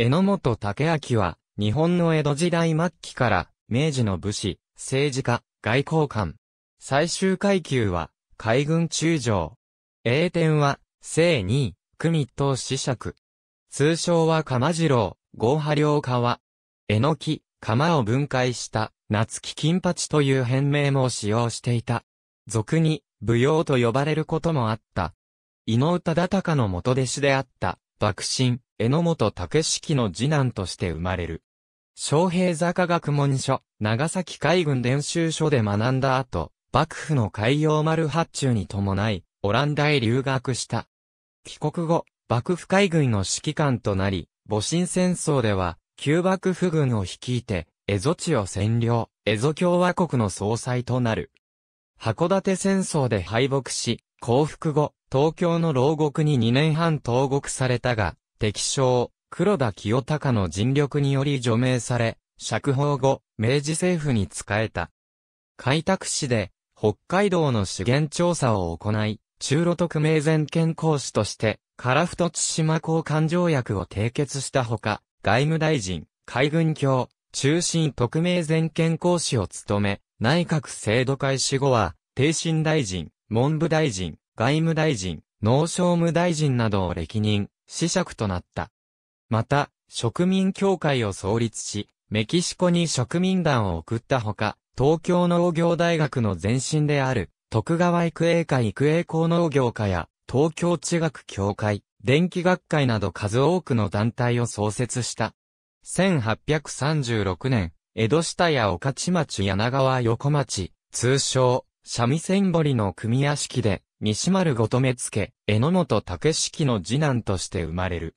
榎本武明は、日本の江戸時代末期から、明治の武士、政治家、外交官。最終階級は、海軍中将。英天は、正二、組党四尺。通称は釜次郎、豪波両川。江の木、釜を分解した、夏木金八という変名も使用していた。俗に、舞踊と呼ばれることもあった。井上忠敬の元弟子であった、幕臣、榎本武式の次男として生まれる。昌平坂学問所、長崎海軍練習所で学んだ後、幕府の海洋丸発注に伴い、オランダへ留学した。帰国後、幕府海軍の指揮官となり、戊辰戦争では、旧幕府軍を率いて、蝦夷地を占領、蝦夷共和国の総裁となる。函館戦争で敗北し、降伏後、東京の牢獄に2年半投獄されたが、敵将、黒田清隆の尽力により除名され、釈放後、明治政府に仕えた。開拓市で、北海道の資源調査を行い、中路特命全権講使として、樺太千島交換条約を締結したほか、外務大臣、海軍卿、中心特命全権講使を務め、内閣制度開始後は、定新大臣、文部大臣、外務大臣、農商務大臣などを歴任、子爵となった。また、植民協会を創立し、メキシコに植民団を送ったほか、東京農業大学の前身である、徳川育英会育英工農業科や、東京地学協会、電気学会など数多くの団体を創設した。1836年、江戸下や御徒町柳川横町、通称、三味線堀の組屋敷で、西丸ごと目付、榎本武式の次男として生まれる。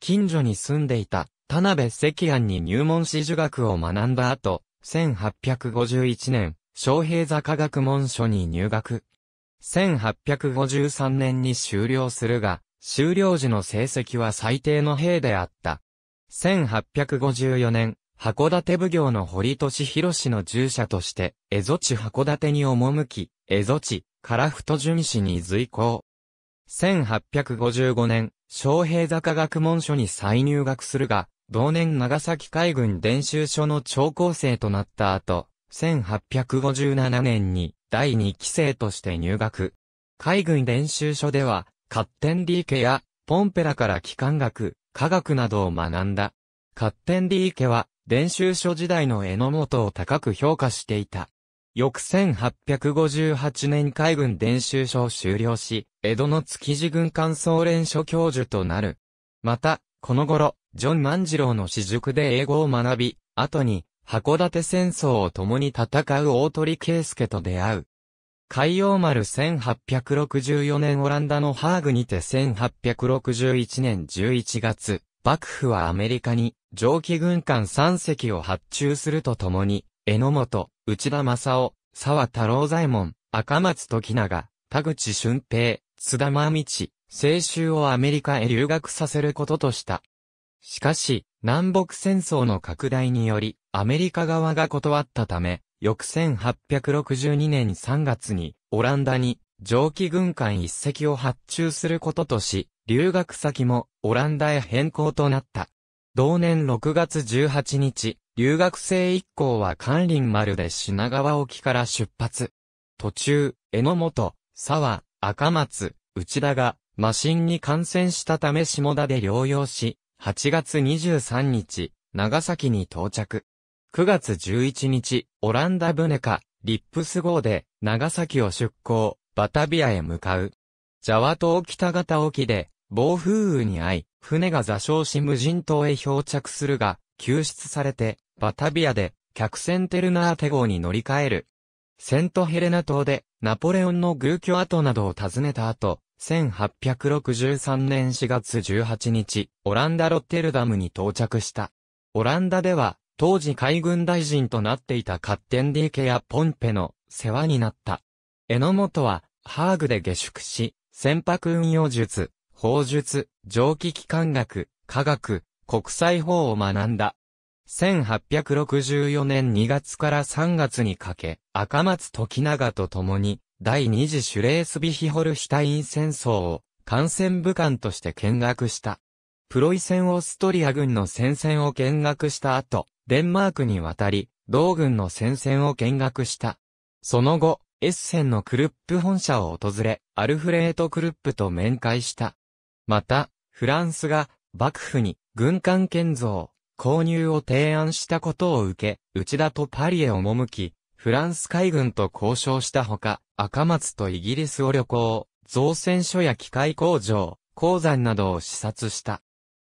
近所に住んでいた、田辺関庵に入門史儒学を学んだ後、1851年、昌平座科学文書に入学。1853年に修了するが、修了時の成績は最低の兵であった。1854年、函館奉行の堀俊博氏の従者として、蝦夷地函館に赴き、蝦夷地、唐太淳氏に随行。1855年、昌平坂学問所に再入学するが、同年長崎海軍伝習所の長高生となった後、1857年に第2期生として入学。海軍練習所では、カッテンリー家やポンペラから機関学、科学などを学んだ。カッテンィー家は、練習書時代の榎本を高く評価していた。翌1858年海軍練習所を修了し、江戸の築地軍艦総連所教授となる。また、この頃、ジョン万次郎の私塾で英語を学び、後に、函館戦争を共に戦う大鳥圭介と出会う。海洋丸1864年オランダのハーグにて1861年11月、幕府はアメリカに蒸気軍艦3隻を発注するとともに、榎本、内田正夫、沢太郎左衛門、赤松時長、田口俊平、津田真道、青州をアメリカへ留学させることとした。しかし、南北戦争の拡大により、アメリカ側が断ったため、翌1862年3月に、オランダに、蒸気軍艦一隻を発注することとし、留学先もオランダへ変更となった。同年6月18日、留学生一行は関林丸で品川沖から出発。途中、江本、沢、赤松、内田が、マシンに感染したため下田で療養し、8月23日、長崎に到着。9月11日、オランダ船か、リップス号で、長崎を出港。バタビアへ向かう。ジャワ島北方沖で、暴風雨に遭い、船が座礁し無人島へ漂着するが、救出されて、バタビアで、客船テルナーテ号に乗り換える。セントヘレナ島で、ナポレオンの偶居跡などを訪ねた後、1863年4月18日、オランダ・ロッテルダムに到着した。オランダでは、当時海軍大臣となっていたカッテンディーケやポンペの世話になった。榎本は、ハーグで下宿し、船舶運用術、法術、蒸気機関学、科学、国際法を学んだ。1864年2月から3月にかけ、赤松時長と共に、第二次シュレースビヒホルシュタイン戦争を、艦船武官として見学した。プロイセンオーストリア軍の戦線を見学した後、デンマークに渡り、同軍の戦線を見学した。その後、エッセンのクルップ本社を訪れ、アルフレート・クルップと面会した。また、フランスが幕府に軍艦建造、購入を提案したことを受け、内田とパリへ赴き、フランス海軍と交渉したほか、赤松とイギリスを旅行、造船所や機械工場、鉱山などを視察した。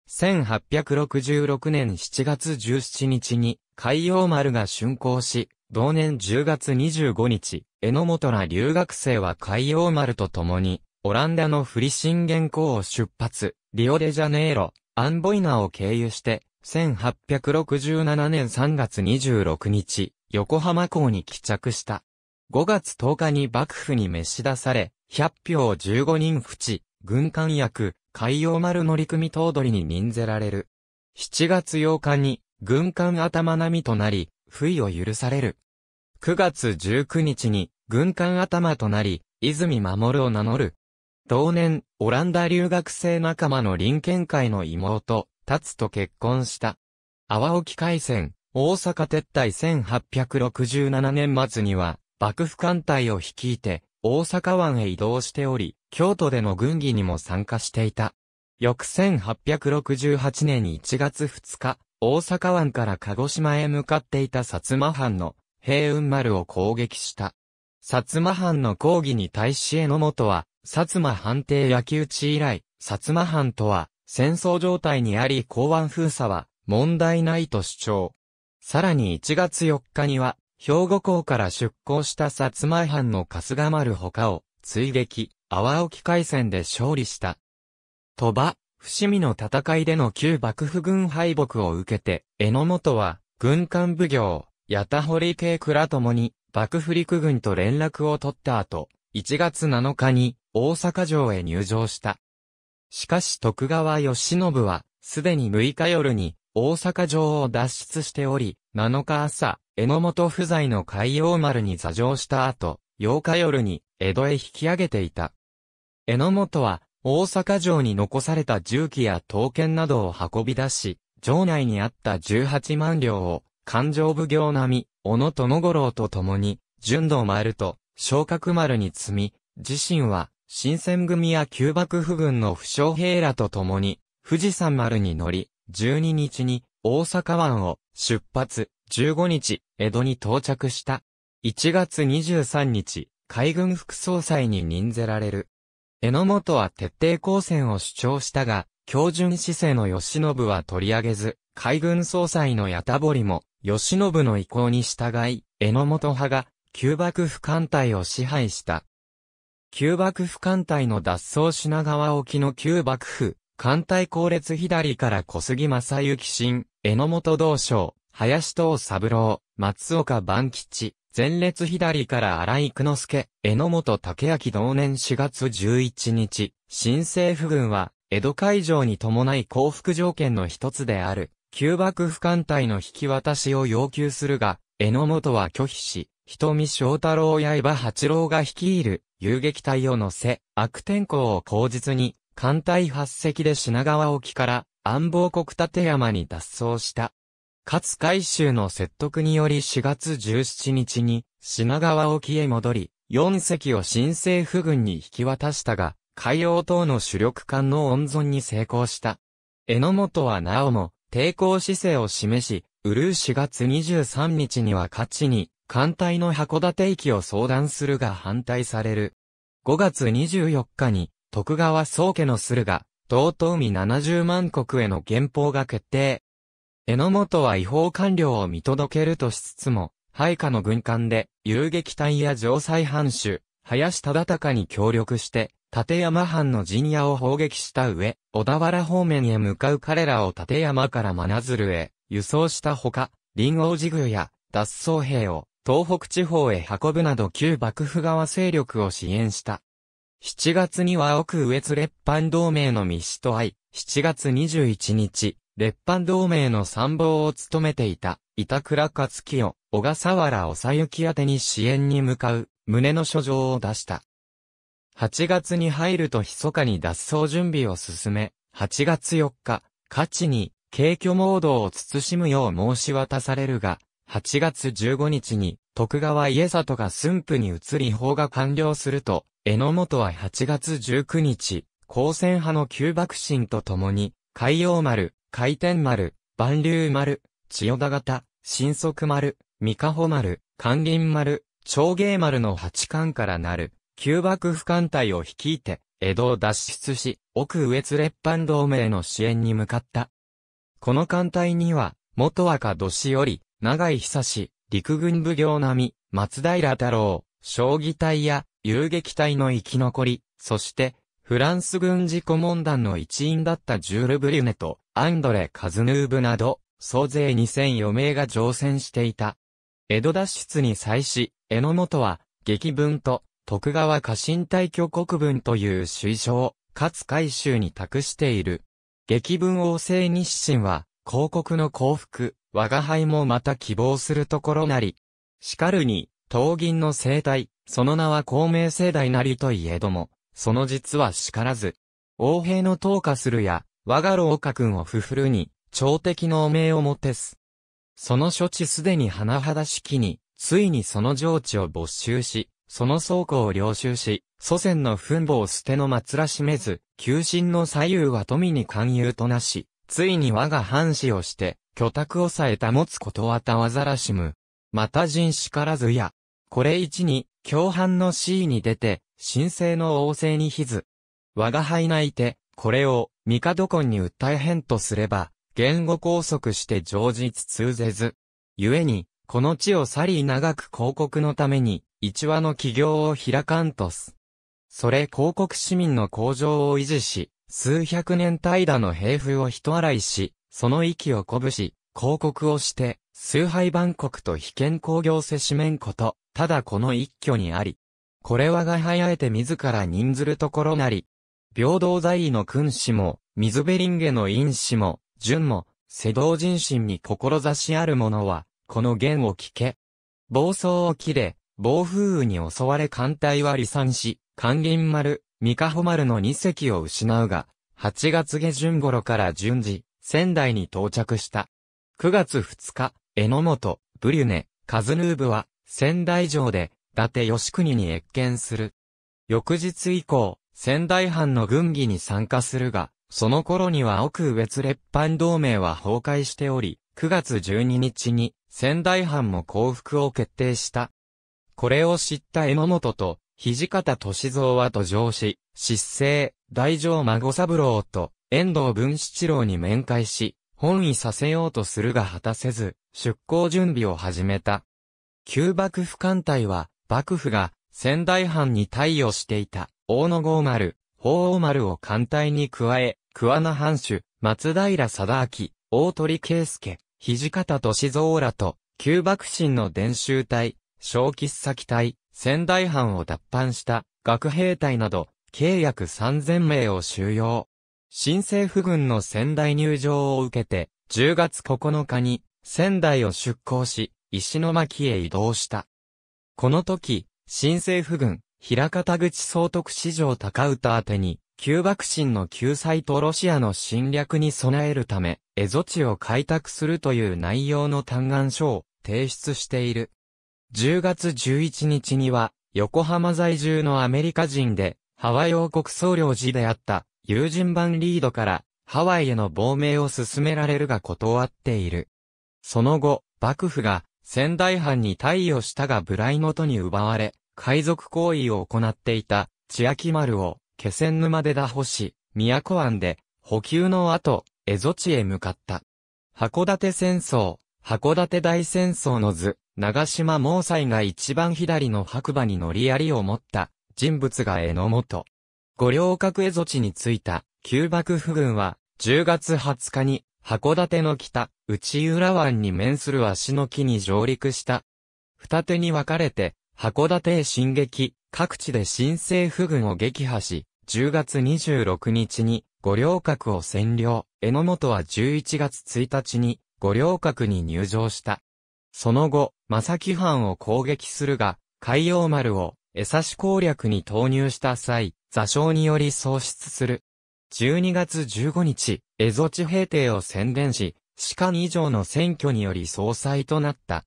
1866年7月17日に海洋丸が竣工し、同年10月25日、榎本ら留学生は海洋丸と共に、オランダのフリシンゲン港を出発、リオデジャネイロ、アンボイナを経由して、1867年3月26日、横浜港に帰着した。5月10日に幕府に召し出され、100票15人扶持、軍艦役、海洋丸乗組頭取に任ぜられる。7月8日に、軍艦頭並みとなり、不意を許される。9月19日に、軍艦頭となり、泉守を名乗る。同年、オランダ留学生仲間の林県会の妹、達と結婚した。泡沖海戦、大阪撤退1867年末には、幕府艦隊を率いて、大阪湾へ移動しており、京都での軍議にも参加していた。翌1868年1月2日、大阪湾から鹿児島へ向かっていた薩摩藩の平雲丸を攻撃した。薩摩藩の抗議に対し榎本は、薩摩藩邸焼き討ち以来、薩摩藩とは戦争状態にあり港湾封鎖は問題ないと主張。さらに1月4日には、兵庫港から出港した薩摩藩の春日丸他を追撃、阿波沖海戦で勝利した。鳥羽、伏見の戦いでの旧幕府軍敗北を受けて、江ノ本は、軍艦奉行、八田堀系倉ともに、幕府陸軍と連絡を取った後、1月7日に、大阪城へ入城した。しかし徳川義信は、すでに6日夜に、大阪城を脱出しており、7日朝、江ノ本不在の海洋丸に座上した後、8日夜に、江戸へ引き上げていた。江ノ本は、大阪城に残された重機や刀剣などを運び出し、城内にあった18万両を、勘定奉行並み、小野殿五郎と共に、純道丸と、昇格丸に積み、自身は、新選組や旧幕府軍の不傷兵らと共に、富士山丸に乗り、12日に、大阪湾を、出発、15日、江戸に到着した。1月23日、海軍副総裁に任ぜられる。榎本は徹底抗戦を主張したが、標準姿勢の吉信は取り上げず、海軍総裁の八田堀も、吉信の意向に従い、榎本派が、旧幕府艦隊を支配した。旧幕府艦隊の脱走品川沖の旧幕府、艦隊後列左から小杉正幸新、榎本道将、林藤三郎、松岡万吉、前列左から荒井久之助、榎本武明同年4月11日、新政府軍は、江戸会場に伴い降伏条件の一つである、旧幕府艦隊の引き渡しを要求するが、榎本は拒否し、瞳翔太郎や岩八郎が率いる遊撃隊を乗せ、悪天候を口実に、艦隊発石で品川沖から安房国立山に脱走した。勝海舟の説得により4月17日に品川沖へ戻り、4隻を新政府軍に引き渡したが、海洋等の主力艦の温存に成功した。榎本はなおも抵抗姿勢を示し、ウルー4月23日には勝ちに、艦隊の函館駅を相談するが反対される。5月24日に、徳川宗家の駿河、東東海70万国への原稿が決定。榎本は違法官僚を見届けるとしつつも、配下の軍艦で、遊撃隊や城塞藩主、林忠敬に協力して、立山藩の陣屋を砲撃した上、小田原方面へ向かう彼らを立山から真鶴へ輸送したほか、林王寺宮や脱走兵を東北地方へ運ぶなど旧幕府側勢力を支援した。7月には奥上津列藩同盟の密使と会い、7月21日、列藩同盟の参謀を務めていた、板倉勝清、小笠原おさゆき宛に支援に向かう、胸の書状を出した。8月に入ると密かに脱走準備を進め、8月4日、勝ちに、軽挙モードを慎むよう申し渡されるが、8月15日に、徳川家里が駿府に移り法が完了すると、江ノ本は8月19日、高専派の旧幕臣と共に、海洋丸、回転丸、万竜丸、千代田型、新速丸、三河穂丸、関銀丸、長芸丸の八巻からなる、旧幕府艦隊を率いて、江戸を脱出し、奥上津列藩同盟の支援に向かった。この艦隊には、元土年より、長井久志、陸軍奉行並松平太郎、将棋隊や、遊撃隊の生き残り、そして、フランス軍事顧問団の一員だったジュール・ブリュネとアンドレ・カズヌーブなど、総勢2004名が乗船していた。江戸脱出に際し、江榎本は、劇文と徳川家臣退去国文という推奨、かつ改修に託している。劇文王政日清は、広告の幸福、我が輩もまた希望するところなり。しかるに、東銀の生態、その名は孔明世代なりといえども、その実は叱らず。王兵の投下するや、我が老家君をふふるに、朝敵の汚名をもてす。その処置すでに甚だしきに、ついにその上地を没収し、その倉庫を領収し、祖先の墳墓を捨ての松らしめず、旧心の左右は富に勧誘となし、ついに我が藩士をして、居宅をさえ保つことはたわざらしむ。また人叱からずや、これ一に、共犯の死位に出て、神聖の王政にひず、我が輩泣いて、これを、帝婚に訴え変とすれば、言語拘束して常実通ぜず。故に、この地を去り長く広告のために、一話の起業を開かんとす。それ広告市民の向上を維持し、数百年怠惰の兵風を人洗いし、その息を鼓舞し、広告をして、崇拝万国と非権工業せしめんこと、ただこの一挙にあり。これはがはやえて自ら任ずるところなり。平等在位の君子も、水ベリンゲの因子も、純も、世道人心に志ある者は、この言を聞け。暴走を切れ、暴風雨に襲われ艦隊は離散し、関銀丸、三河穂丸の二隻を失うが、8月下旬頃から順次、仙台に到着した。9月2日、榎本、ブリュネ、カズヌーブは、仙台城で、達義国に越見する。翌日以降、仙台藩の軍議に参加するが、その頃には奥越列藩同盟は崩壊しており、9月12日に仙台藩も降伏を決定した。これを知った野本と、土方歳三は途上し、失勢、大城孫三郎と、遠藤文七郎に面会し、本位させようとするが果たせず、出港準備を始めた。旧幕府艦隊は、幕府が仙台藩に対応していた大野郷丸、法王丸を艦隊に加え、桑名藩主、松平貞明、大鳥圭介、土方歳三らと、旧幕臣の伝習隊、小吉崎隊、仙台藩を脱藩した学兵隊など、計約3000名を収容。新政府軍の仙台入場を受けて、10月9日に仙台を出港し、石巻へ移動した。この時、新政府軍、平方口総督史上高歌宛てに、旧幕臣の救済とロシアの侵略に備えるため、蝦夷地を開拓するという内容の嘆願書を提出している。10月11日には、横浜在住のアメリカ人で、ハワイ王国総領事であった、友人版リードから、ハワイへの亡命を進められるが断っている。その後、幕府が、仙台藩に対応したがライ元に奪われ、海賊行為を行っていた、千秋丸を、気仙沼で打破し、都湾で、補給の後、江戸地へ向かった。函館戦争、函館大戦争の図、長島毛斎が一番左の白馬に乗り槍を持った人物が江の元。五稜郭江戸地に着いた旧幕府軍は10月20日に函館の北、内浦湾に面する足の木に上陸した。二手に分かれて、函館へ進撃、各地で新政府軍を撃破し、10月26日に五稜郭を占領、榎本は11月1日に五稜郭に入城した。その後、正木藩を攻撃するが、海洋丸を江差攻略に投入した際、座礁により喪失する。12月15日、蝦夷地平定を宣伝し、士官以上の選挙により総裁となった。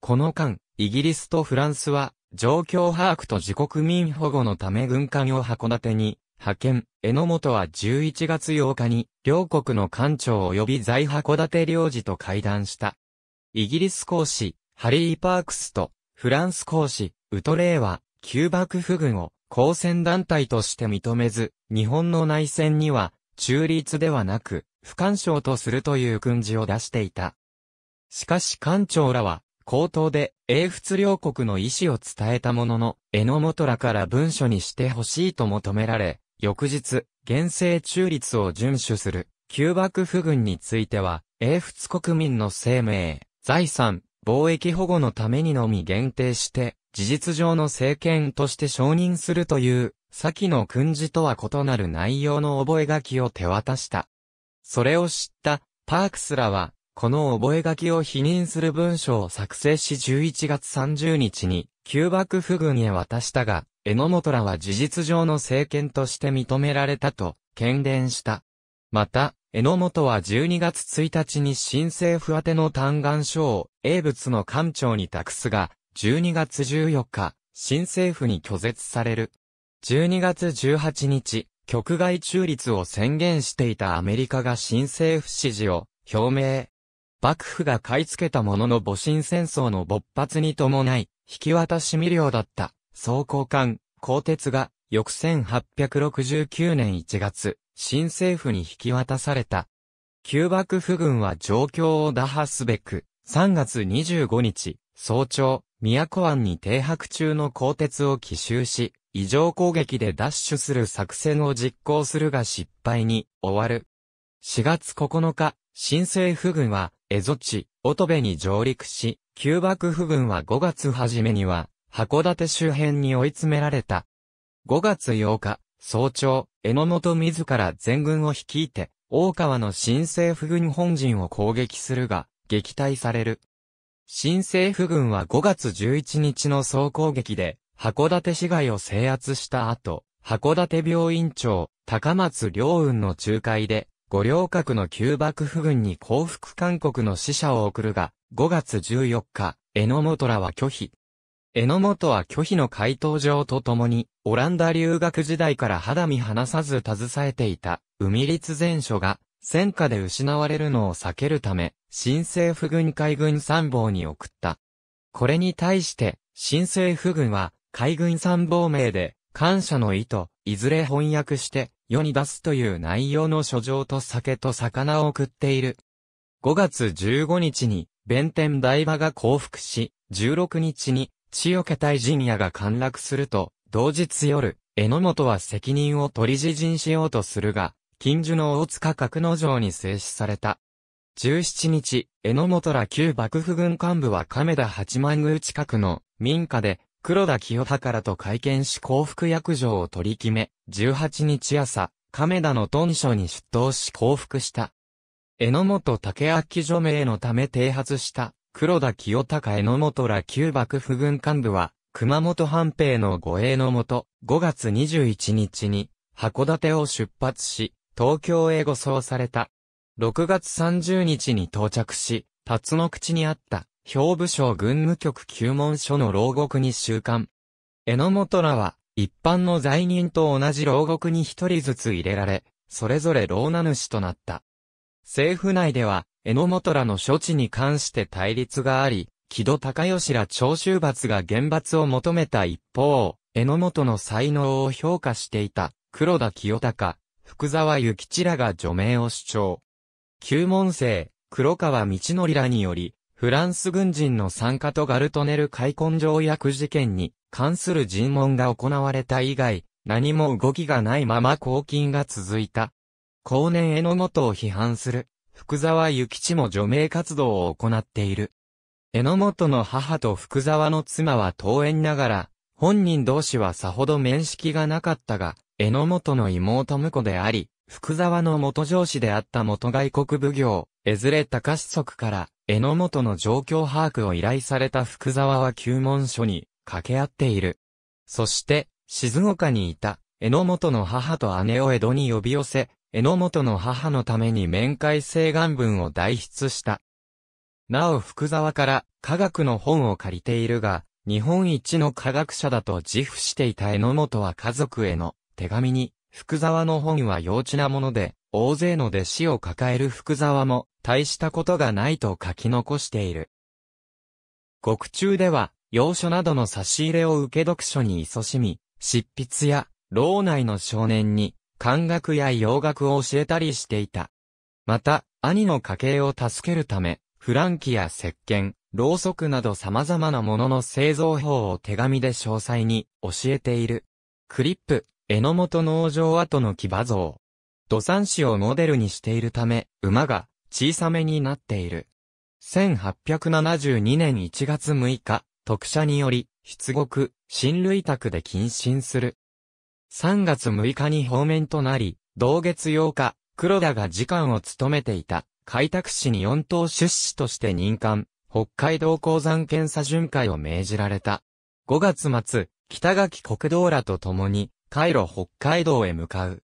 この間、イギリスとフランスは、状況把握と自国民保護のため軍艦を函館に派遣。榎本は11月8日に、両国の艦長及び在函館領事と会談した。イギリス公使、ハリー・パークスと、フランス公使、ウトレーは、旧幕府軍を、公選団体として認めず、日本の内戦には、中立ではなく、不干渉とするという訓示を出していた。しかし官庁らは、口頭で、英仏両国の意思を伝えたものの、榎本らから文書にしてほしいと求められ、翌日、厳正中立を遵守する、旧幕府軍については、英仏国民の生命、財産、貿易保護のためにのみ限定して、事実上の政権として承認するという、先の訓示とは異なる内容の覚書を手渡した。それを知った、パークスらは、この覚書を否認する文書を作成し11月30日に、旧幕府軍へ渡したが、榎本らは事実上の政権として認められたと、懸伝した。また、榎本は12月1日に新政府宛ての嘆願書を、英仏の官庁に託すが、12月14日、新政府に拒絶される。12月18日、局外中立を宣言していたアメリカが新政府支持を表明。幕府が買い付けたものの戊辰戦争の勃発に伴い、引き渡し未了だった、総交換、鋼鉄が翌1869年1月、新政府に引き渡された。旧幕府軍は状況を打破すべく、3月25日、早朝、都湾に停泊中の鋼鉄を奇襲し、異常攻撃で奪取する作戦を実行するが失敗に終わる。4月9日、新政府軍は、蝦夷地、乙部に上陸し、旧幕府軍は5月初めには、函館周辺に追い詰められた。5月8日、早朝、榎本自ら全軍を率いて、大川の新政府軍本陣を攻撃するが、撃退される。新政府軍は5月11日の総攻撃で、函館市街を制圧した後、函館病院長、高松良雲の仲介で、五稜郭の旧幕府軍に降伏勧告の使者を送るが、5月14日、榎本らは拒否。榎本は拒否の回答状とともに、オランダ留学時代から肌身離さず携えていた、海立前書が、戦火で失われるのを避けるため、新政府軍海軍参謀に送った。これに対して、新政府軍は、海軍参謀名で、感謝の意図、いずれ翻訳して、世に出すという内容の書状と酒と魚を送っている。5月15日に、弁天台場が降伏し、16日に千代家対陣屋が陥落すると、同日夜、榎本は責任を取り自陣しようとするが、近所の大塚格之城に制止された。17日、榎本ら旧幕府軍幹部は亀田八幡宮近くの民家で黒田清からと会見し幸福役場を取り決め、18日朝、亀田の屯所に出頭し降伏した。榎本竹明署名のため停発した黒田清隆榎本ら旧幕府軍幹部は、熊本藩兵の護衛のもと、5月21日に、函館を出発し、東京へ護送された。6月30日に到着し、辰野口にあった、兵部省軍務局旧門所の牢獄に収監。榎本らは、一般の罪人と同じ牢獄に一人ずつ入れられ、それぞれ牢名主となった。政府内では、榎本らの処置に関して対立があり、木戸高義ら長州罰が厳罰を求めた一方、榎本の才能を評価していた黒田清隆、福沢諭吉らが除名を主張。旧門生、黒川道則らにより、フランス軍人の参加とガルトネル開墾条約事件に関する尋問が行われた以外、何も動きがないまま公金が続いた後年榎本を批判する、福沢諭吉も除名活動を行っている。榎本の母と福沢の妻は遠縁ながら、本人同士はさほど面識がなかったが、榎本の妹婿であり、福沢の元上司であった元外国奉行、江連隆則から、榎本の状況把握を依頼された福沢は旧門書に掛け合っている。そして、静岡にいた、榎本の母と姉を江戸に呼び寄せ、榎本の母のために面会請願文を代筆した。なお福沢から科学の本を借りているが、日本一の科学者だと自負していた榎本は家族への手紙に、福沢の本は幼稚なもので、大勢の弟子を抱える福沢も大したことがないと書き残している。獄中では、洋書などの差し入れを受け読書に勤しみ、執筆や、牢内の少年に、漢学や洋楽を教えたりしていた。また、兄の家計を助けるため、フランキや石鹸、ろうそくなど様々なものの製造法を手紙で詳細に教えている。クリップ、榎本農場跡の騎馬像。土産市をモデルにしているため、馬が小さめになっている。1872年1月6日、特赦により、出国、親類宅で謹慎する。3月6日に方面となり、同月8日、黒田が次官を務めていた、開拓市に4等出資として任官、北海道鉱山検査巡回を命じられた。5月末、北垣国道らと共に、回路北海道へ向かう。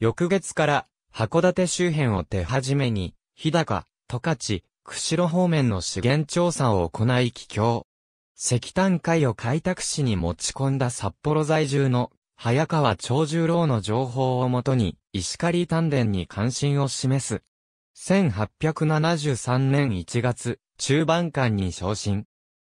翌月から、函館周辺を手始めに、日高、十勝、釧路方面の資源調査を行い帰郷。石炭海を開拓市に持ち込んだ札幌在住の早川長十郎の情報をもとに、石狩丹田に関心を示す。1873年1月、中盤間に昇進。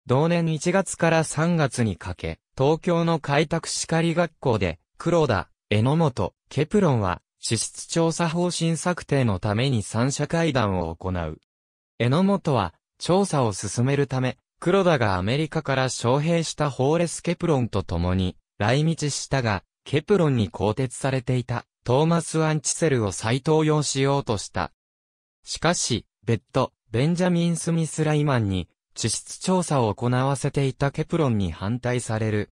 同年1月から3月にかけ、東京の開拓石狩学校で、黒田、榎本、ケプロンは、支出調査方針策定のために三者会談を行う。榎本は、調査を進めるため、黒田がアメリカから招聘したホーレス・ケプロンと共に、来日したが、ケプロンに更迭されていたトーマス・アンチセルを再登用しようとした。しかし、別途、ベンジャミン・スミス・ライマンに地質調査を行わせていたケプロンに反対される。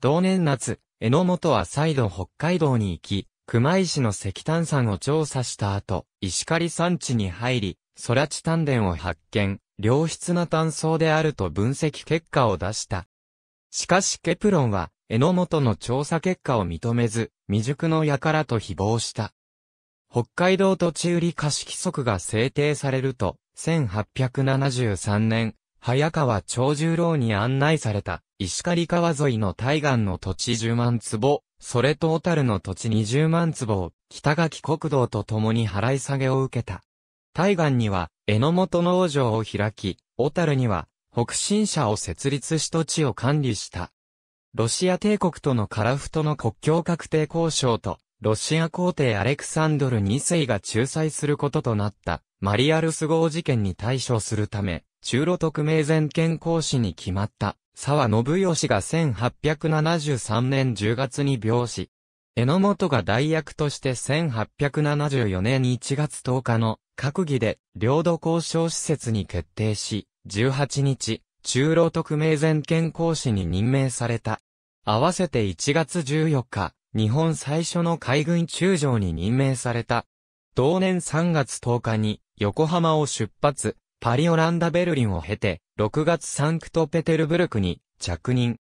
同年夏、榎本は再度北海道に行き、熊石の石炭山を調査した後、石狩山地に入り、空地丹田を発見、良質な炭層であると分析結果を出した。しかしケプロンは、榎本の調査結果を認めず、未熟の輩と誹謗した。北海道土地売り貸し規則が制定されると、1873年、早川長十郎に案内された、石狩川沿いの対岸の土地10万坪、それと小樽の土地20万坪を、北垣国道と共に払い下げを受けた。対岸には、榎本農場を開き、小樽には、北新社を設立し土地を管理した。ロシア帝国とのカラフトの国境確定交渉と、ロシア皇帝アレクサンドル2世が仲裁することとなった、マリアルス号事件に対処するため、中路特命全権講師に決まった、沢信義が1873年10月に病死。榎本が代役として1874年1月10日の閣議で領土交渉施設に決定し、18日、中路特命全権講師に任命された。合わせて1月14日、日本最初の海軍中将に任命された。同年3月10日に横浜を出発、パリオランダベルリンを経て、6月サンクトペテルブルクに着任。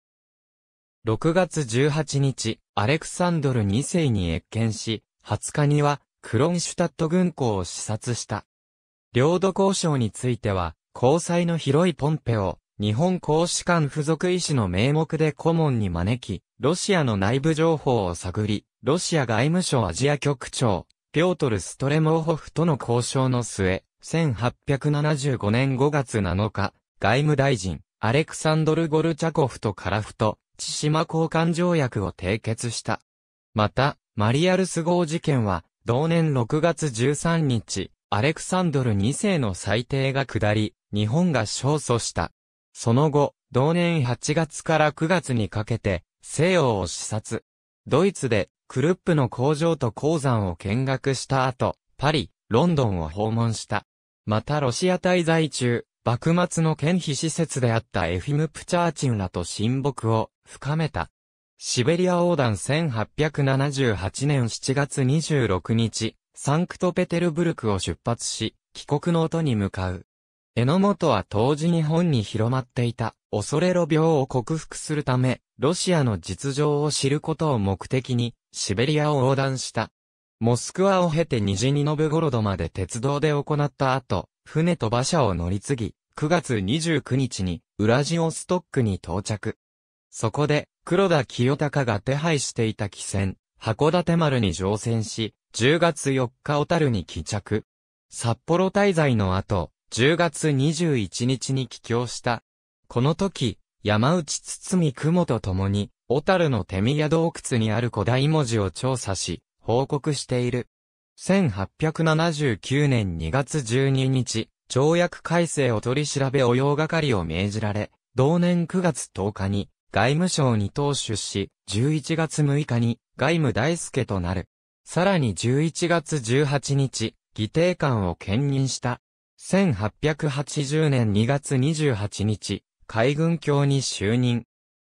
6月18日、アレクサンドル2世に越見し、20日にはクロンシュタット軍港を視察した。領土交渉については、交際の広いポンペオ、日本公使館付属医師の名目で顧問に招き、ロシアの内部情報を探り、ロシア外務省アジア局長、ピョートル・ストレモーホフとの交渉の末、1875年5月7日、外務大臣、アレクサンドル・ゴルチャコフとカラフと、千島交換条約を締結した。また、マリアルス号事件は、同年6月13日、アレクサンドル2世の裁定が下り、日本が勝訴した。その後、同年8月から9月にかけて、西洋を視察。ドイツで、クルップの工場と鉱山を見学した後、パリ、ロンドンを訪問した。またロシア滞在中、幕末の県費施設であったエフィムプチャーチンらと親睦を深めた。シベリア横断1878年7月26日、サンクトペテルブルクを出発し、帰国の音に向かう。榎本は当時日本に広まっていた、恐れろ病を克服するため、ロシアの実情を知ることを目的に、シベリアを横断した。モスクワを経て虹にニノブゴロドまで鉄道で行った後、船と馬車を乗り継ぎ、9月29日に、ウラジオストックに到着。そこで、黒田清隆が手配していた汽船、函館丸に乗船し、10月4日小樽に帰着。札幌滞在の後、10月21日に帰郷した。この時、山内堤雲と共に、小樽の手宮洞窟にある古代文字を調査し、報告している。1879年2月12日、条約改正を取り調べ応用係を命じられ、同年9月10日に外務省に投出し、11月6日に外務大輔となる。さらに11月18日、議定官を兼任した。1880年2月28日、海軍協に就任。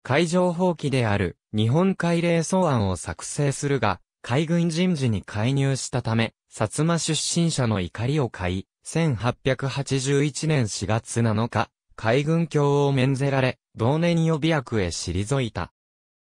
海上放棄である日本海令草案を作成するが、海軍人事に介入したため、薩摩出身者の怒りを買い、1881年4月7日、海軍協を免ぜられ、同年予備役へ退いた。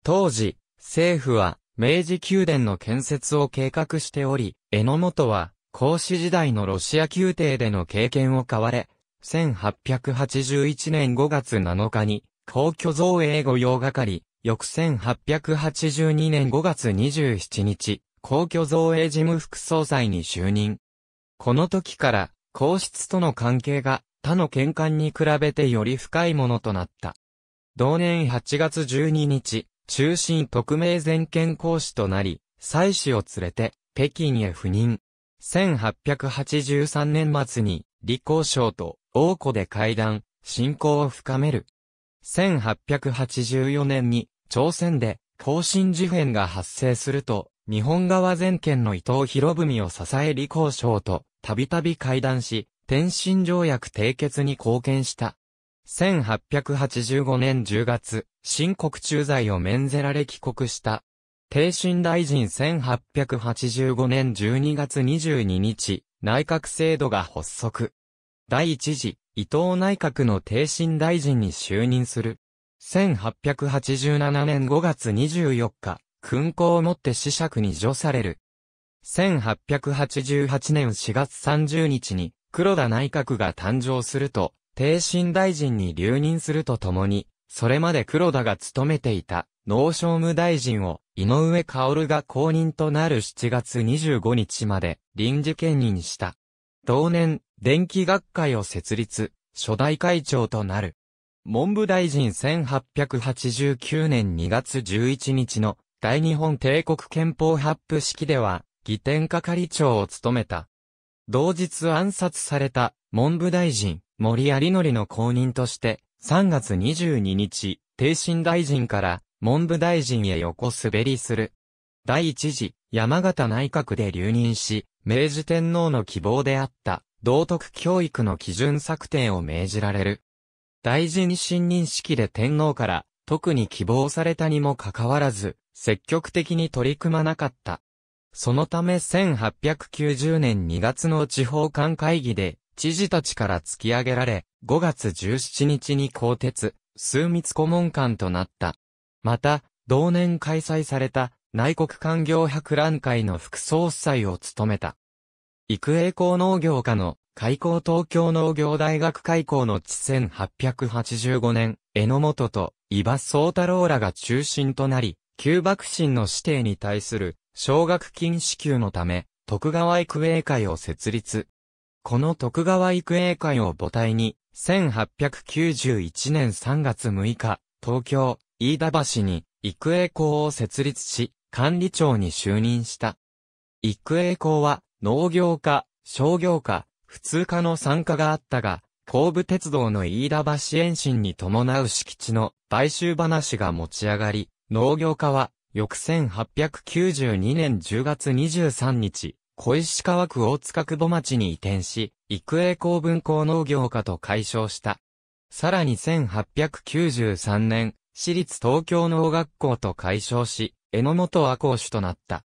当時、政府は、明治宮殿の建設を計画しており、榎本は、孔子時代のロシア宮廷での経験を買われ、1881年5月7日に、皇居造営御用係、翌1882年5月27日、皇居造営事務副総裁に就任。この時から、皇室との関係が他の県解に比べてより深いものとなった。同年8月12日、中心特命全権公使となり、妻子を連れて北京へ赴任。1883年末に、李光省と王子で会談、信仰を深める。1884年に、朝鮮で、方針事変が発生すると、日本側全権の伊藤博文を支え李光省と、たびたび会談し、天津条約締結に貢献した。1885年10月、新国駐在を免ぜられ帰国した帝新大臣1885年12月22日、内閣制度が発足。第一次、伊藤内閣の帝新大臣に就任する。1887年5月24日、勲功をもって死釈に除される。1888年4月30日に、黒田内閣が誕生すると、帝新大臣に留任するとともに、それまで黒田が務めていた農商務大臣を井上薫が公認となる7月25日まで臨時兼任した。同年、電気学会を設立、初代会長となる。文部大臣1889年2月11日の大日本帝国憲法発布式では、議典係長を務めた。同日暗殺された文部大臣森有則の後任として、3月22日、帝新大臣から文部大臣へ横滑りする。第一次、山形内閣で留任し、明治天皇の希望であった、道徳教育の基準策定を命じられる。大臣信任式で天皇から、特に希望されたにもかかわらず、積極的に取り組まなかった。そのため1890年2月の地方官会議で、知事たちから突き上げられ、5月17日に更迭、枢密顧問官となった。また、同年開催された内国官業博覧会の副総裁を務めた。育英工農業科の開校東京農業大学開校の地1885年、榎本と伊庭宗太郎らが中心となり、旧幕臣の指定に対する奨学金支給のため、徳川育英会を設立。この徳川育英会を母体に、1891年3月6日、東京、飯田橋に育英校を設立し、管理長に就任した。育英校は農業科、商業科、普通科の参加があったが、後部鉄道の飯田橋延伸に伴う敷地の買収話が持ち上がり、農業科は翌1892年10月23日、小石川区大塚久保町に移転し、育英校文校農業科と解消した。さらに1893年、私立東京農学校と解消し、榎本赤講主となった。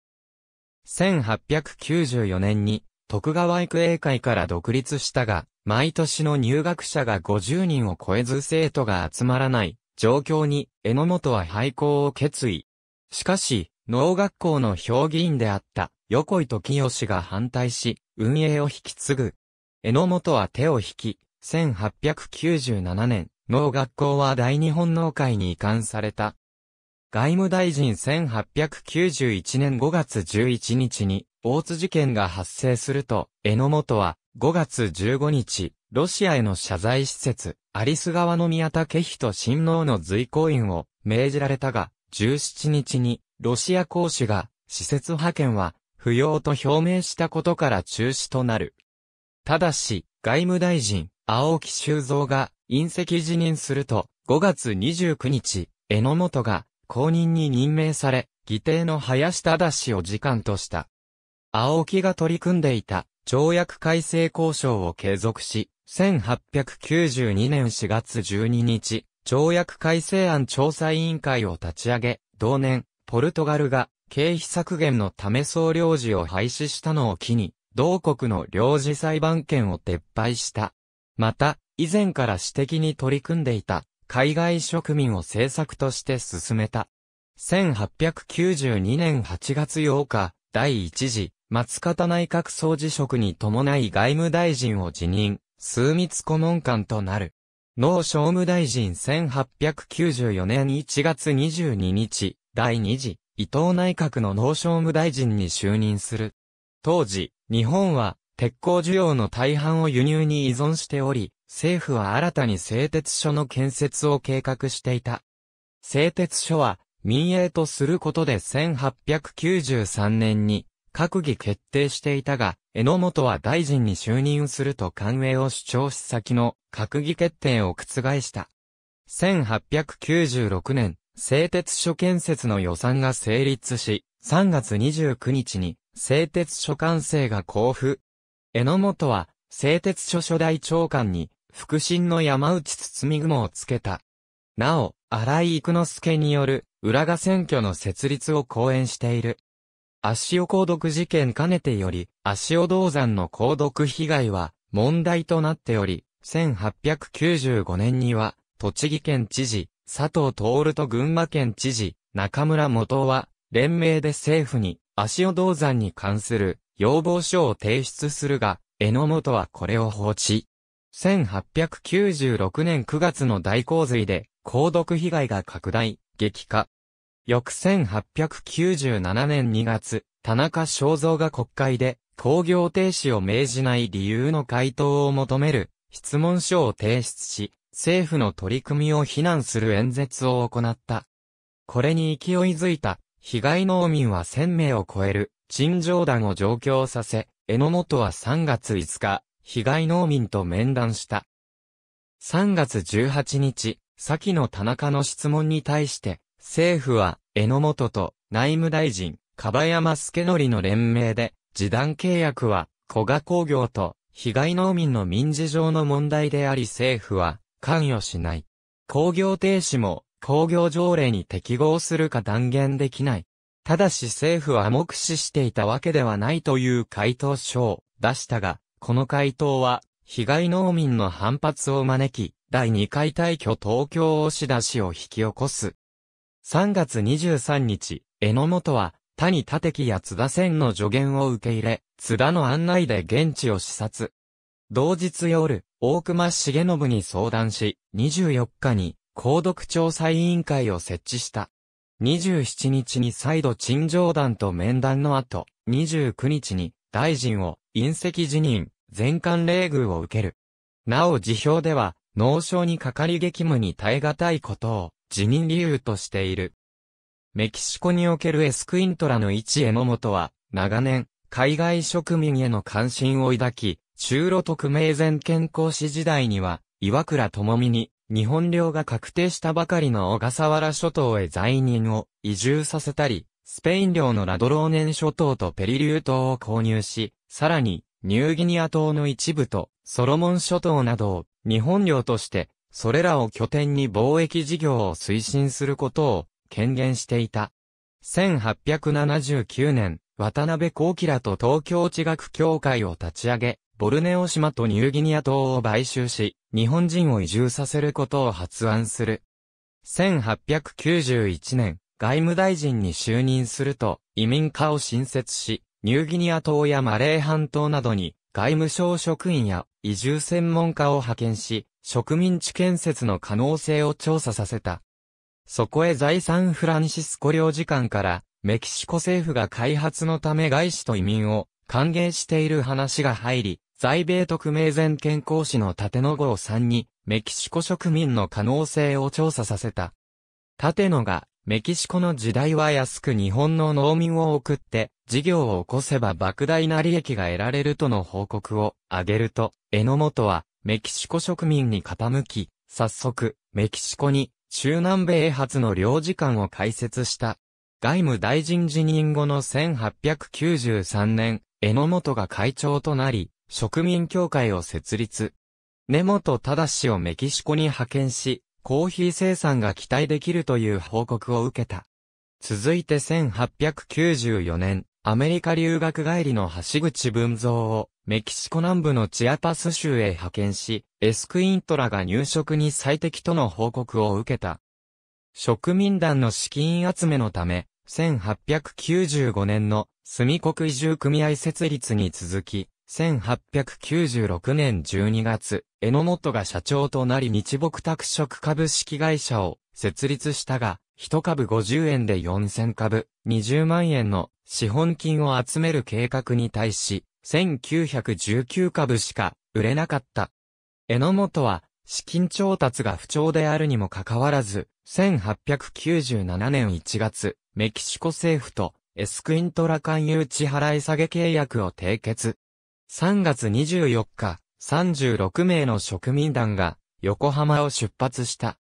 1894年に徳川育英会から独立したが、毎年の入学者が50人を超えず生徒が集まらない状況に、榎本は廃校を決意。しかし、農学校の評議員であった横井時義が反対し、運営を引き継ぐ。榎本は手を引き、1897年、農学校は大日本農会に移管された。外務大臣1891年5月11日に、大津事件が発生すると、榎本は、5月15日、ロシアへの謝罪施設、アリス川の宮田家人親王の随行員を命じられたが、17日に、ロシア公使が、施設派遣は、不要と表明したことから中止となる。ただし、外務大臣、青木修造が、隕石辞任すると、5月29日、榎本が公認に任命され、議定の林忠氏を次官とした。青木が取り組んでいた条約改正交渉を継続し、1892年4月12日、条約改正案調査委員会を立ち上げ、同年、ポルトガルが経費削減のため総領事を廃止したのを機に、同国の領事裁判権を撤廃した。また、以前から私的に取り組んでいた海外植民を政策として進めた。1892年8月8日、第1次松方内閣総辞職に伴い外務大臣を辞任、枢密顧問官となる。農商務大臣1894年1月22日、第2次伊藤内閣の農商務大臣に就任する。当時、日本は鉄鋼需要の大半を輸入に依存しており、政府は新たに製鉄所の建設を計画していた。製鉄所は民営とすることで1893年に閣議決定していたが、榎本は大臣に就任すると官営を主張し先の閣議決定を覆した。1896年、製鉄所建設の予算が成立し、3月29日に製鉄所完成が交付。榎本は製鉄所初代長官に腹心の山内包雲をつけた。なお、荒井育之助による、浦賀選挙の設立を講演している。足尾鉱毒事件兼ねてより、足尾銅山の鉱毒被害は、問題となっており、1895年には、栃木県知事、佐藤徹と群馬県知事、中村元は、連名で政府に、足尾銅山に関する要望書を提出するが、榎本はこれを放置。1896年9月の大洪水で、鉱毒被害が拡大、激化。翌1897年2月、田中正造が国会で、工業停止を命じない理由の回答を求める、質問書を提出し、政府の取り組みを非難する演説を行った。これに勢いづいた、被害農民は1000名を超える、陳情団を上京させ、榎本は3月5日、被害農民と面談した。3月18日、先の田中の質問に対して、政府は、榎本と内務大臣、樺山助則の連名で、示談契約は、古賀工業と被害農民の民事上の問題であり政府は関与しない。工業停止も工業条例に適合するか断言できない。ただし政府は目視していたわけではないという回答書を出したが、この回答は、被害農民の反発を招き、第2回退去東京押し出しを引き起こす。3月23日、江榎本は、谷立木や津田線の助言を受け入れ、津田の案内で現地を視察。同日夜、大隈重信に相談し、24日に、公読調査委員会を設置した。27日に再度陳情団と面談の後、29日に、大臣を、隕石辞任、全館礼遇を受ける。なお辞表では、農症にかかり激務に耐え難いことを、辞任理由としている。メキシコにおけるエスクイントラの一榎本は、長年、海外植民への関心を抱き、中路特命前健康史時代には、岩倉智美に、日本領が確定したばかりの小笠原諸島へ在任を移住させたり、スペイン領のラドローネン諸島とペリリュー島を購入し、さらに、ニューギニア島の一部と、ソロモン諸島などを、日本領として、それらを拠点に貿易事業を推進することを、権限していた。1879年、渡辺幸喜らと東京地学協会を立ち上げ、ボルネオ島とニューギニア島を買収し、日本人を移住させることを発案する。1891年、外務大臣に就任すると移民化を新設し、ニューギニア島やマレー半島などに外務省職員や移住専門家を派遣し、植民地建設の可能性を調査させた。そこへ在産フランシスコ領事館からメキシコ政府が開発のため外資と移民を歓迎している話が入り、在米特命前健康士の盾野号さんにメキシコ植民の可能性を調査させた。盾野がメキシコの時代は安く日本の農民を送って、事業を起こせば莫大な利益が得られるとの報告を挙げると、榎本は、メキシコ植民に傾き、早速、メキシコに、中南米初の領事館を開設した。外務大臣辞任後の1893年、榎本が会長となり、植民協会を設立。根本氏をメキシコに派遣し、コーヒー生産が期待できるという報告を受けた。続いて1894年、アメリカ留学帰りの橋口文蔵をメキシコ南部のチアパス州へ派遣し、エスクイントラが入植に最適との報告を受けた。植民団の資金集めのため、1895年の住国移住組合設立に続き、1896年12月、榎本が社長となり日木拓殖株式会社を設立したが、1株50円で4000株、20万円の資本金を集める計画に対し、1919株しか売れなかった。榎本は、資金調達が不調であるにもかかわらず、1897年1月、メキシコ政府とエスクイントラ間誘地払い下げ契約を締結。3月24日、36名の植民団が横浜を出発した。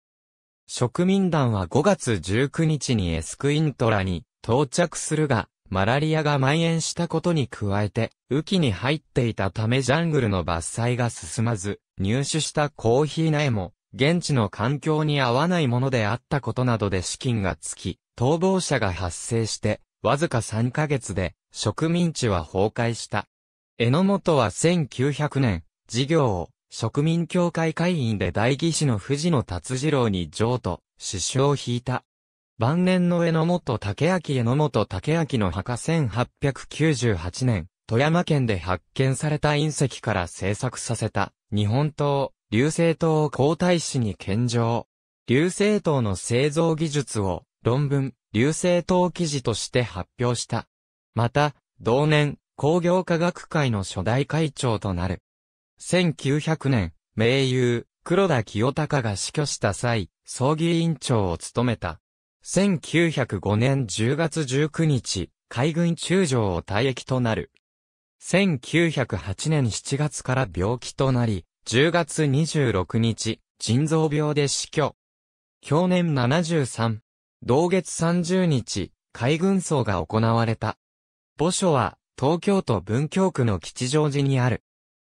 植民団は5月19日にエスクイントラに到着するが、マラリアが蔓延したことに加えて、雨季に入っていたためジャングルの伐採が進まず、入手したコーヒー苗も、現地の環境に合わないものであったことなどで資金がつき、逃亡者が発生して、わずか3ヶ月で、植民地は崩壊した。榎本は1900年、事業を植民協会会員で代議士の藤野達次郎に譲渡、首相を引いた。晩年の榎本武明榎本武明の墓1898年、富山県で発見された隕石から制作させた、日本刀、流星刀を皇太子に献上。流星刀の製造技術を論文、流星刀記事として発表した。また、同年、工業科学会の初代会長となる。1900年、名優、黒田清隆が死去した際、葬儀委員長を務めた。1905年10月19日、海軍中将を退役となる。1908年7月から病気となり、10月26日、腎臓病で死去。去年73、同月30日、海軍葬が行われた。墓所は、東京都文京区の吉祥寺にある、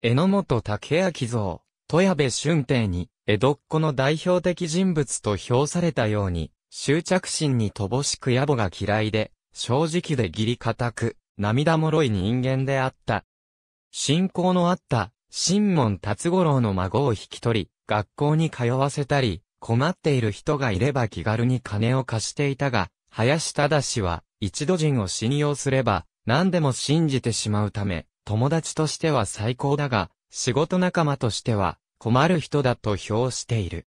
榎本竹明像、戸谷部俊帝に、江戸っ子の代表的人物と評されたように、執着心に乏しく野暮が嫌いで、正直で義理固く、涙もろい人間であった。信仰のあった、新門達五郎の孫を引き取り、学校に通わせたり、困っている人がいれば気軽に金を貸していたが、林忠は、一度人を信用すれば、何でも信じてしまうため、友達としては最高だが、仕事仲間としては困る人だと評している。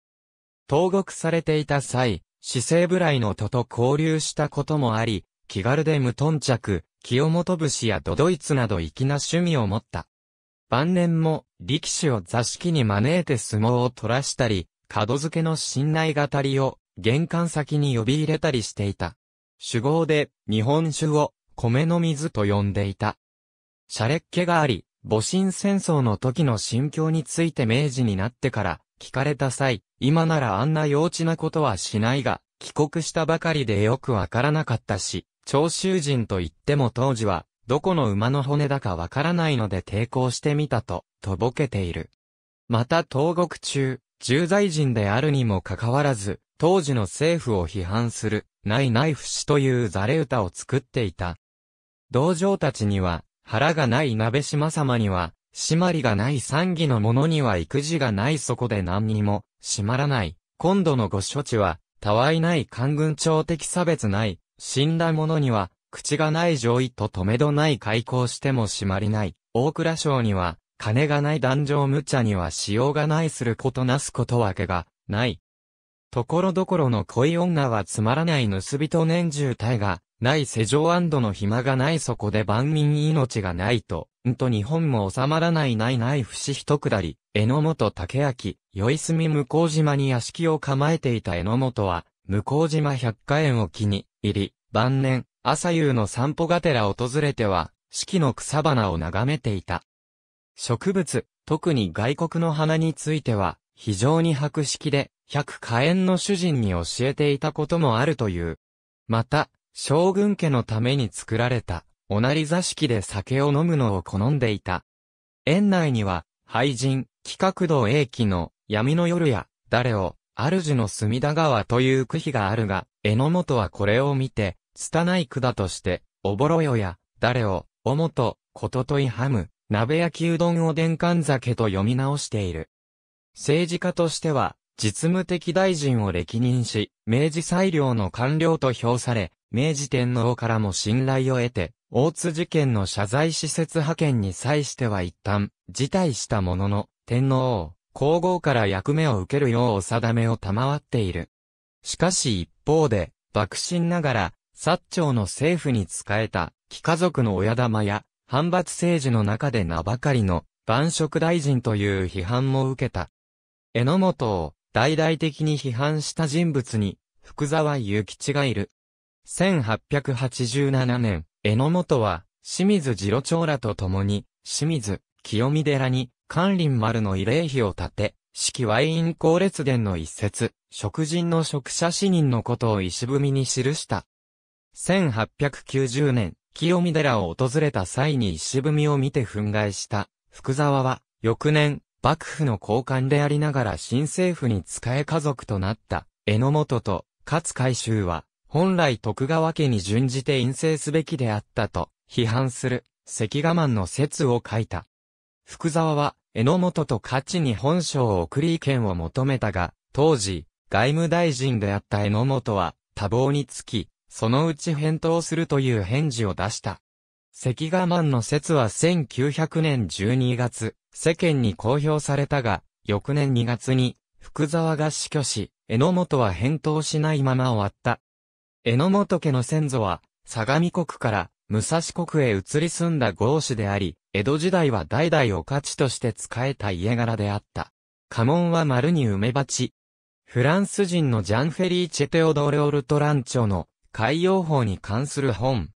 投獄されていた際、死生部来の徒と交流したこともあり、気軽で無頓着、清本節やドドイツなど粋な趣味を持った。晩年も力士を座敷に招いて相撲を取らしたり、角付けの信頼語りを玄関先に呼び入れたりしていた。主語で日本酒を米の水と呼んでいた。シャレっ気があり、戊辰戦争の時の心境について明治になってから聞かれた際、今ならあんな幼稚なことはしないが、帰国したばかりでよくわからなかったし、長州人といっても当時は、どこの馬の骨だかわからないので抵抗してみたと、とぼけている。また東国中、重罪人であるにもかかわらず、当時の政府を批判する、ないない不死というザレ歌を作っていた。道場たちには、腹がない鍋島様には、締まりがない三義の者には育児がないそこで何にも、締まらない。今度のご処置は、たわいない官軍長的差別ない。死んだ者には、口がない上位と止めどない開口しても締まりない。大倉省には、金がない壇上無茶にはしようがないすることなすことわけが、ない。ところどころの恋女はつまらない盗人年中体が、ない世情の暇がないそこで万民命がないと、んと日本も収まらないないない節一下り、ノ本竹明、宵住向島に屋敷を構えていたノ本は、向島百花園を機に入り、晩年、朝夕の散歩がてら訪れては、四季の草花を眺めていた。植物、特に外国の花については、非常に博識で、百花園の主人に教えていたこともあるという。また、将軍家のために作られた、おなり座敷で酒を飲むのを好んでいた。園内には、廃人、企画道英気の闇の夜や、誰を、主の隅田川という区碑があるが、榎本はこれを見て、拙い句だとして、おぼろよや、誰を、おもと、ことといハム、鍋焼きうどんを伝官酒と読み直している。政治家としては、実務的大臣を歴任し、明治裁量の官僚と評され、明治天皇からも信頼を得て、大津事件の謝罪施設派遣に際しては一旦、辞退したものの、天皇を、皇后から役目を受けるようお定めを賜っている。しかし一方で、幕臣ながら、薩長の政府に仕えた、貴家族の親玉や、反伐政治の中で名ばかりの、万職大臣という批判も受けた。榎本を、大々的に批判した人物に、福沢諭吉がいる。1887年、榎本は、清水次郎長らと共に、清水、清見寺に、関林丸の慰霊碑を建て、式ワイン高列伝の一節、食人の食者死人のことを石踏みに記した。1890年、清見寺を訪れた際に石踏みを見て憤慨した、福沢は、翌年、幕府の高官でありながら新政府に仕え家族となった、榎本と、勝海舟は、本来徳川家に準じて陰性すべきであったと批判する関我慢の説を書いた。福沢は榎本と勝ちに本省を送り意見を求めたが、当時外務大臣であった榎本は多忙につき、そのうち返答するという返事を出した。関我慢の説は1900年12月、世間に公表されたが、翌年2月に、福沢が死去し、榎本は返答しないまま終わった。榎本家の先祖は、相模国から武蔵国へ移り住んだ豪子であり、江戸時代は代々お価値として仕えた家柄であった。家紋は丸に梅鉢。フランス人のジャンフェリー・チェテオドール・オルトランチョの海洋法に関する本。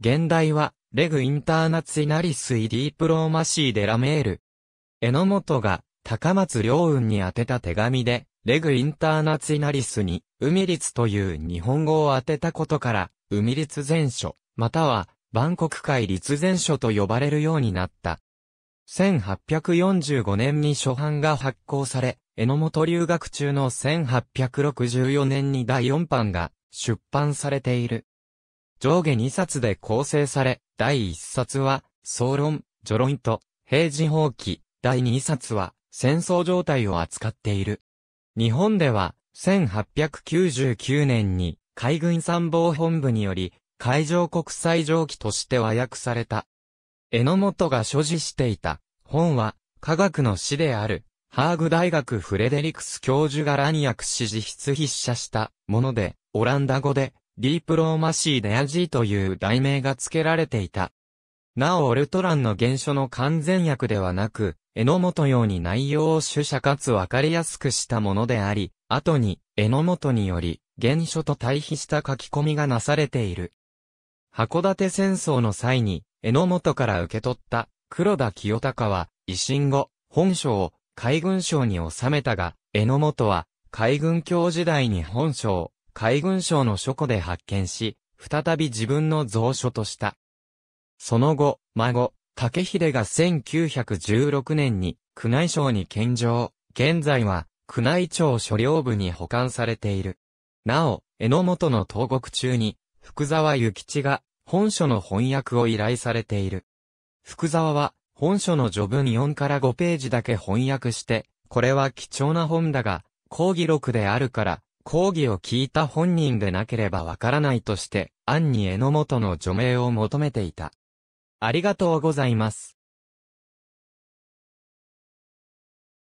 現代は、レグ・インターナツィナリス・イ・ディープローマシー・デ・ラメール。榎本が、高松良雲に宛てた手紙で、レグインターナツィナリスに、ウミリツという日本語を当てたことから、ウミリツ全書、または、万国会立前書と呼ばれるようになった。1845年に初版が発行され、榎本留学中の1864年に第4版が出版されている。上下2冊で構成され、第1冊は、総論、ジョインと、平時放棄、第2冊は、戦争状態を扱っている。日本では、1899年に海軍参謀本部により、海上国際蒸気として和訳された。榎本が所持していた本は、科学の師である、ハーグ大学フレデリクス教授がラニアク実質筆写したもので、オランダ語で、ディープローマシー・デアジーという題名が付けられていた。なおオルトランの原書の完全訳ではなく、絵の元ように内容を主者かつわかりやすくしたものであり、後に、絵の元により、原書と対比した書き込みがなされている。函館戦争の際に、絵の元から受け取った黒田清隆は、維新後、本書を海軍省に収めたが、絵の元は海軍教時代に本書を海軍省の書庫で発見し、再び自分の蔵書とした。その後、孫、竹秀が1916年に、宮内省に献上。現在は、宮内庁所領部に保管されている。なお、江ノ本の投獄中に、福沢諭吉が、本書の翻訳を依頼されている。福沢は、本書の序文4から5ページだけ翻訳して、これは貴重な本だが、講義録であるから、講義を聞いた本人でなければわからないとして、暗に江ノ本の除名を求めていた。ありがとうございます。